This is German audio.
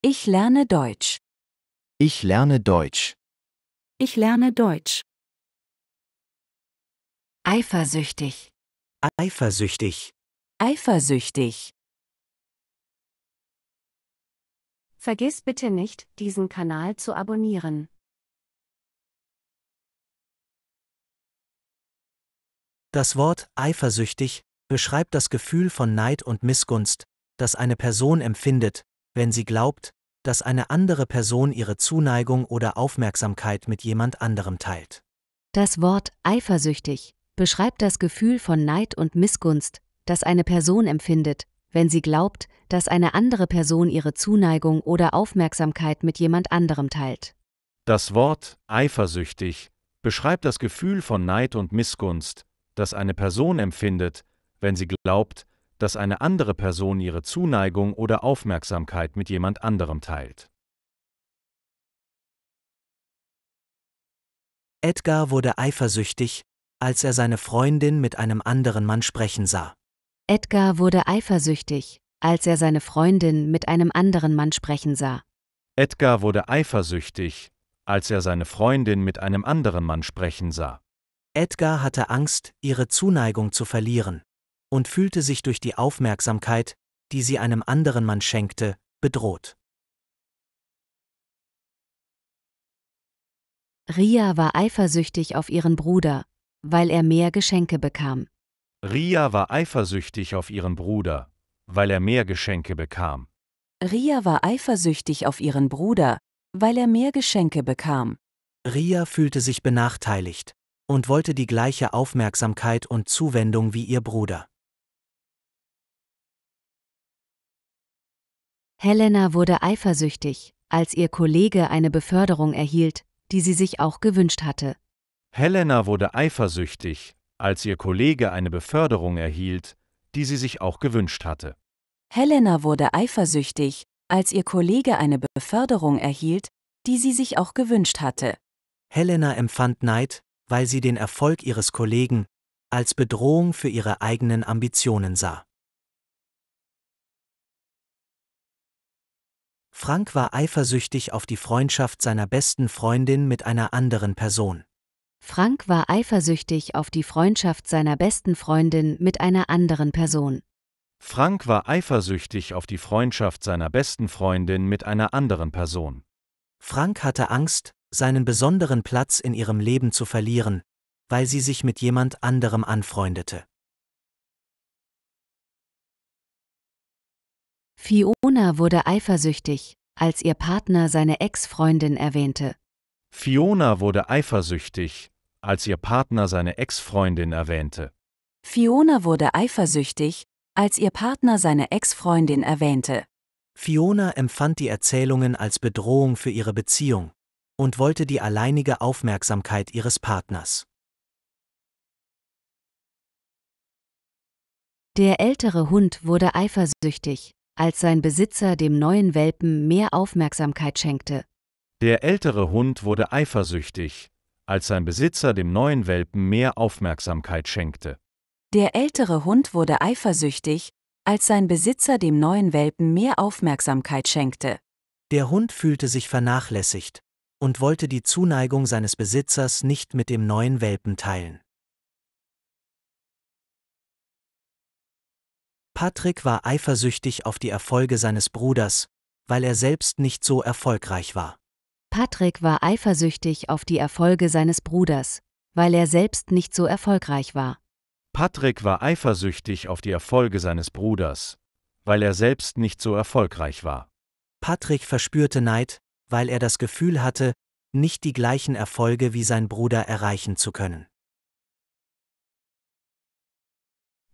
Ich lerne Deutsch. Ich lerne Deutsch. Ich lerne Deutsch. Eifersüchtig. Eifersüchtig. Eifersüchtig. Vergiss bitte nicht, diesen Kanal zu abonnieren. Das Wort eifersüchtig beschreibt das Gefühl von Neid und Missgunst, das eine Person empfindet, wenn sie glaubt, dass eine andere Person ihre Zuneigung oder Aufmerksamkeit mit jemand anderem teilt. Das Wort eifersüchtig beschreibt das Gefühl von Neid und Missgunst, das eine Person empfindet, wenn sie glaubt, dass eine andere Person ihre Zuneigung oder Aufmerksamkeit mit jemand anderem teilt. Das Wort eifersüchtig beschreibt das Gefühl von Neid und Missgunst, das eine Person empfindet, wenn sie glaubt, dass eine andere Person ihre Zuneigung oder Aufmerksamkeit mit jemand anderem teilt. Edgar wurde eifersüchtig, als er seine Freundin mit einem anderen Mann sprechen sah. Edgar wurde eifersüchtig, als er seine Freundin mit einem anderen Mann sprechen sah. Edgar wurde eifersüchtig, als er seine Freundin mit einem anderen Mann sprechen sah. Edgar hatte Angst, ihre Zuneigung zu verlieren und fühlte sich durch die Aufmerksamkeit, die sie einem anderen Mann schenkte, bedroht. Ria war eifersüchtig auf ihren Bruder, weil er mehr Geschenke bekam. Ria war eifersüchtig auf ihren Bruder, weil er mehr Geschenke bekam. Ria war eifersüchtig auf ihren Bruder, weil er mehr Geschenke bekam. Ria fühlte sich benachteiligt und wollte die gleiche Aufmerksamkeit und Zuwendung wie ihr Bruder. Helena wurde eifersüchtig, als ihr Kollege eine Beförderung erhielt, die sie sich auch gewünscht hatte. Helena wurde eifersüchtig, als ihr Kollege eine Beförderung erhielt, die sie sich auch gewünscht hatte. Helena wurde eifersüchtig, als ihr Kollege eine Beförderung erhielt, die sie sich auch gewünscht hatte. Helena empfand Neid, weil sie den Erfolg ihres Kollegen als Bedrohung für ihre eigenen Ambitionen sah. Frank war eifersüchtig auf die Freundschaft seiner besten Freundin mit einer anderen Person. Frank war eifersüchtig auf die Freundschaft seiner besten Freundin mit einer anderen Person. Frank war eifersüchtig auf die Freundschaft seiner besten Freundin mit einer anderen Person. Frank hatte Angst, seinen besonderen Platz in ihrem Leben zu verlieren, weil sie sich mit jemand anderem anfreundete. Fiona wurde eifersüchtig, als ihr Partner seine Ex-Freundin erwähnte. Fiona wurde eifersüchtig, als ihr Partner seine Ex-Freundin erwähnte. Fiona wurde eifersüchtig, als ihr Partner seine Ex-Freundin erwähnte. Fiona empfand die Erzählungen als Bedrohung für ihre Beziehung und wollte die alleinige Aufmerksamkeit ihres Partners. Der ältere Hund wurde eifersüchtig, als sein Besitzer dem neuen Welpen mehr Aufmerksamkeit schenkte. Der ältere Hund wurde eifersüchtig, als sein Besitzer dem neuen Welpen mehr Aufmerksamkeit schenkte. Der ältere Hund wurde eifersüchtig, als sein Besitzer dem neuen Welpen mehr Aufmerksamkeit schenkte. Der Hund fühlte sich vernachlässigt und wollte die Zuneigung seines Besitzers nicht mit dem neuen Welpen teilen. Patrick war eifersüchtig auf die Erfolge seines Bruders, weil er selbst nicht so erfolgreich war. Patrick war eifersüchtig auf die Erfolge seines Bruders, weil er selbst nicht so erfolgreich war. Patrick war eifersüchtig auf die Erfolge seines Bruders, weil er selbst nicht so erfolgreich war. Patrick verspürte Neid, weil er das Gefühl hatte, nicht die gleichen Erfolge wie sein Bruder erreichen zu können.